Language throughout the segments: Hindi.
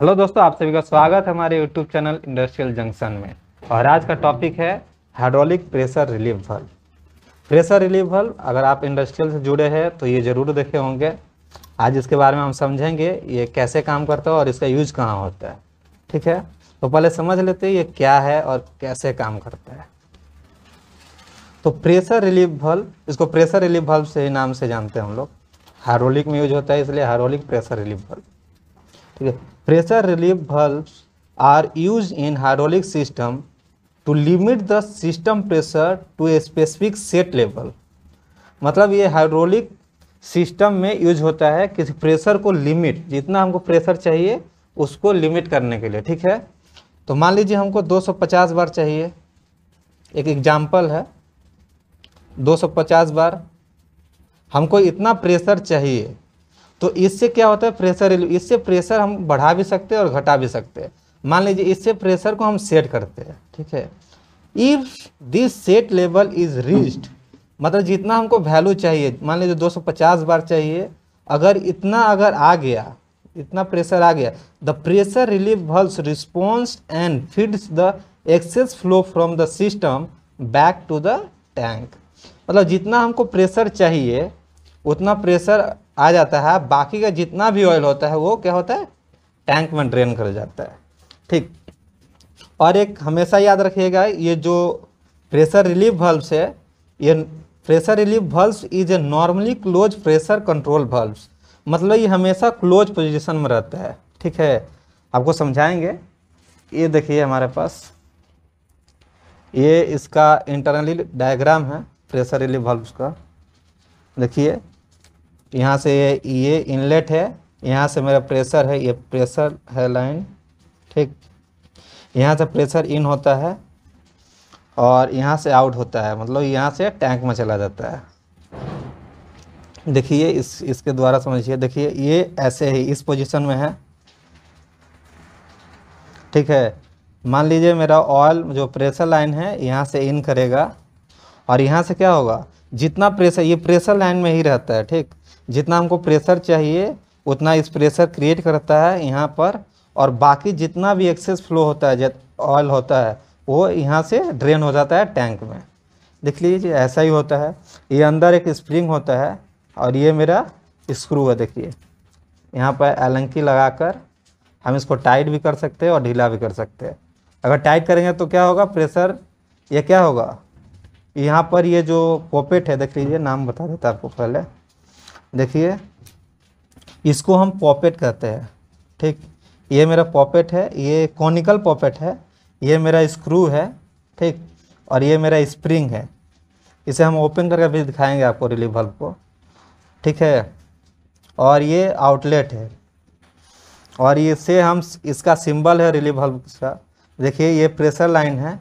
हेलो दोस्तों आप सभी का स्वागत है हमारे यूट्यूब चैनल इंडस्ट्रियल जंक्शन में और आज का टॉपिक है hydraulic pressure relief valve pressure relief valve अगर आप इंडस्ट्रियल से जुड़े हैं तो ये ज़रूर देखे होंगे आज इसके बारे में हम समझेंगे ये कैसे काम करता है और इसका यूज कहाँ होता है ठीक है तो पहले समझ लेते हैं ये क्या है और कैसे काम करता है तो प्रेशर रिलीफ हल इसको प्रेशर रिलीफ हल्ब से ही नाम से जानते हैं हम लोग हाइड्रोलिक में यूज होता है इसलिए हारोलिक प्रेशर रिलीफ हल्ब ठीक है pressure relief valves are use in hydraulic system to limit the system pressure to a specific set level मतलब ये हाइड्रोलिक सिस्टम में यूज होता है किसी प्रेशर को लिमिट जितना हमको प्रेशर चाहिए उसको लिमिट करने के लिए ठीक है तो मान लीजिए हमको 250 बार चाहिए एक एग्जाम्पल है 250 बार हमको इतना प्रेशर चाहिए तो इससे क्या होता है प्रेशर इससे प्रेशर हम बढ़ा भी सकते हैं और घटा भी सकते हैं मान लीजिए इससे प्रेशर को हम सेट करते हैं ठीक है if this set level is reached मतलब जितना हमको वैल्यू चाहिए मान लीजिए 250 बार चाहिए अगर इतना अगर आ गया इतना प्रेशर आ गया the pressure relief valves response and feeds the excess flow from the system back to the tank मतलब जितना हमको प्रेशर चाहिए उतना प्रेशर आ जाता है बाकी का जितना भी ऑयल होता है वो क्या होता है टैंक में ड्रेन कर जाता है ठीक और एक हमेशा याद रखिएगा ये जो प्रेशर रिलीफ valves है ये pressure relief bulb is a normally close pressure control bulb मतलब ये हमेशा क्लोज पोजीशन में रहता है ठीक है आपको समझाएंगे ये देखिए हमारे पास ये इसका इंटरनली डायग्राम है प्रेशर रिलीफ valves का देखिए यहाँ से ये ये इनलेट है यहाँ से मेरा प्रेशर है ये प्रेशर है लाइन ठीक यहाँ से प्रेशर इन होता है और यहाँ से आउट होता है मतलब यहाँ से टैंक में चला जाता है देखिए इस इसके द्वारा समझिए देखिए ये ऐसे ही इस पोजीशन में है ठीक है मान लीजिए मेरा ऑयल जो प्रेशर लाइन है यहाँ से इन करेगा और यहाँ से क्या होगा जितना प्रेशर ये प्रेशर लाइन में ही रहता है ठीक जितना हमको प्रेशर चाहिए उतना इस प्रेशर क्रिएट करता है यहाँ पर और बाकी जितना भी एक्सेस फ्लो होता है ऑयल होता है वो यहाँ से ड्रेन हो जाता है टैंक में देख लीजिए ऐसा ही होता है ये अंदर एक स्प्रिंग होता है और ये मेरा स्क्रू है देखिए यहाँ पर एलंकी लगाकर हम इसको टाइट भी कर सकते हैं और ढीला भी कर सकते हैं अगर टाइट करेंगे तो क्या होगा प्रेशर ये क्या होगा यहाँ पर ये जो पॉपेट है देख लीजिए नाम बता देता आपको पहले देखिए इसको हम पॉपेट कहते हैं ठीक ये मेरा पॉपेट है ये कॉनिकल पॉपेट है ये मेरा स्क्रू है ठीक और ये मेरा स्प्रिंग है इसे हम ओपन करके भी दिखाएंगे आपको रिलीफ बल्ब को ठीक है और ये आउटलेट है और ये से हम इसका सिंबल है रिलीफ बल्ब का देखिए ये प्रेशर लाइन है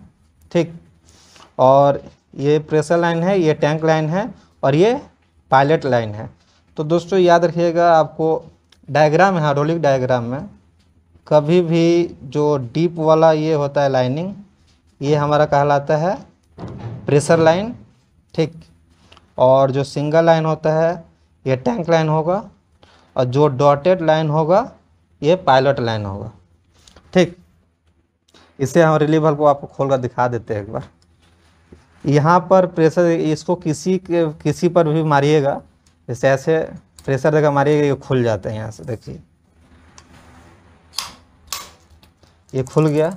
ठीक और ये प्रेशर लाइन है ये टैंक लाइन है और ये पायलट लाइन है तो दोस्तों याद रखिएगा आपको डायग्राम है हाइड्रोलिक डायग्राम में कभी भी जो डीप वाला ये होता है लाइनिंग ये हमारा कहलाता है प्रेशर लाइन ठीक और जो सिंगल लाइन होता है ये टैंक लाइन होगा और जो डॉटेड लाइन होगा ये पायलट लाइन होगा ठीक इसे हम रिलीवल को आपको खोलकर दिखा देते हैं एक बार यहाँ पर प्रेशर इसको किसी के किसी पर भी मारिएगा जैसे ऐसे प्रेशर देकर मारिएगा ये खुल जाते हैं यहाँ से देखिए ये खुल गया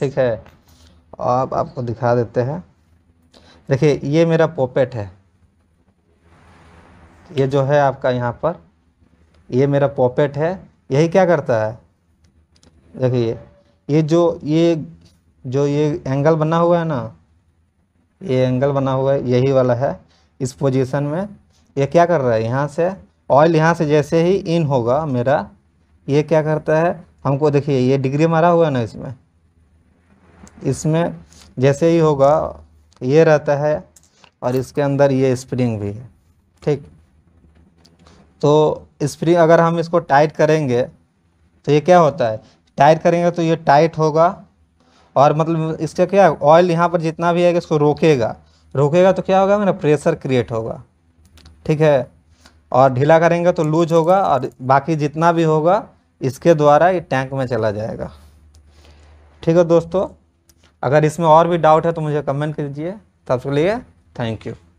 ठीक है अब आपको दिखा देते हैं देखिए ये मेरा पॉपेट है ये जो है आपका यहाँ पर ये मेरा पॉपेट है यही क्या करता है देखिए ये जो ये जो ये एंगल बना हुआ है ना ये एंगल बना हुआ है यही वाला है इस पोजीशन में ये क्या कर रहा है यहाँ से ऑयल यहाँ से जैसे ही इन होगा मेरा ये क्या करता है हमको देखिए ये डिग्री मारा हुआ है ना इसमें इसमें जैसे ही होगा ये रहता है और इसके अंदर ये स्प्रिंग भी है ठीक तो स्प्रिंग अगर हम इसको टाइट करेंगे तो ये क्या होता है टाइट करेंगे तो ये टाइट होगा और मतलब इसका क्या ऑयल यहाँ पर जितना भी है इसको रोकेगा रोकेगा तो क्या होगा मेरा प्रेशर क्रिएट होगा ठीक है और ढीला करेंगे तो लूज होगा और बाकी जितना भी होगा इसके द्वारा ये टैंक में चला जाएगा ठीक है दोस्तों अगर इसमें और भी डाउट है तो मुझे कमेंट कीजिए तब के लिए थैंक यू